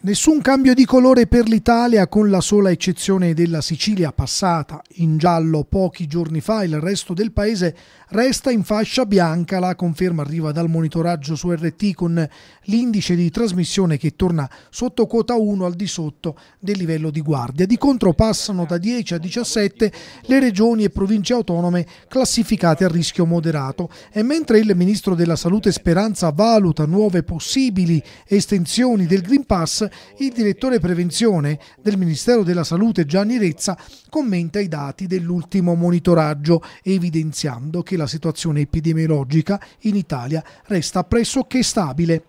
Nessun cambio di colore per l'Italia, con la sola eccezione della Sicilia passata in giallo pochi giorni fa, il resto del paese resta in fascia bianca. La conferma arriva dal monitoraggio su RT con l'indice di trasmissione che torna sotto quota 1 al di sotto del livello di guardia. Di contro passano da 10 a 17 le regioni e province autonome classificate a rischio moderato e mentre il ministro della Salute Speranza valuta nuove possibili estensioni del Green Pass, il direttore prevenzione del Ministero della Salute Gianni Rezza commenta i dati dell'ultimo monitoraggio, evidenziando che la situazione epidemiologica in Italia resta pressoché stabile.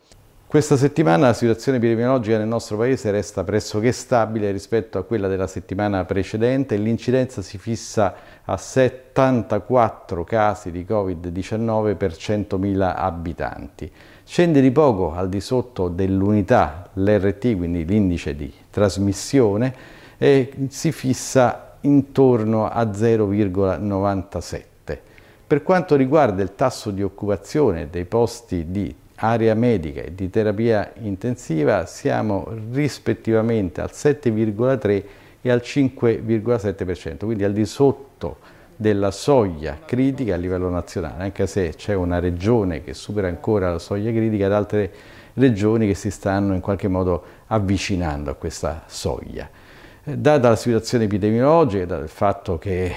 Questa settimana la situazione epidemiologica nel nostro Paese resta pressoché stabile rispetto a quella della settimana precedente e l'incidenza si fissa a 74 casi di Covid-19 per 100.000 abitanti. Scende di poco al di sotto dell'unità, l'RT, quindi l'indice di trasmissione, e si fissa intorno a 0,97. Per quanto riguarda il tasso di occupazione dei posti di area medica e di terapia intensiva siamo rispettivamente al 7,3 e al 5,7%, quindi al di sotto della soglia critica a livello nazionale, anche se c'è una regione che supera ancora la soglia critica ed altre regioni che si stanno in qualche modo avvicinando a questa soglia. Eh, Data la situazione epidemiologica, dal fatto che eh,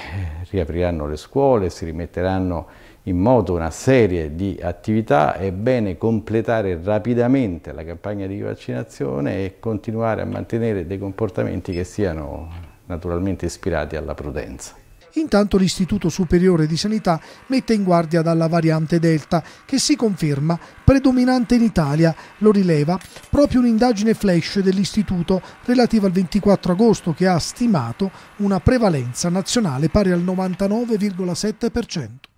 riapriranno le scuole, si rimetteranno in moto una serie di attività, è bene completare rapidamente la campagna di vaccinazione e continuare a mantenere dei comportamenti che siano naturalmente ispirati alla prudenza. Intanto l'Istituto Superiore di Sanità mette in guardia dalla variante Delta, che si conferma predominante in Italia, lo rileva proprio un'indagine flash dell'Istituto relativa al 24 agosto che ha stimato una prevalenza nazionale pari al 99,7%.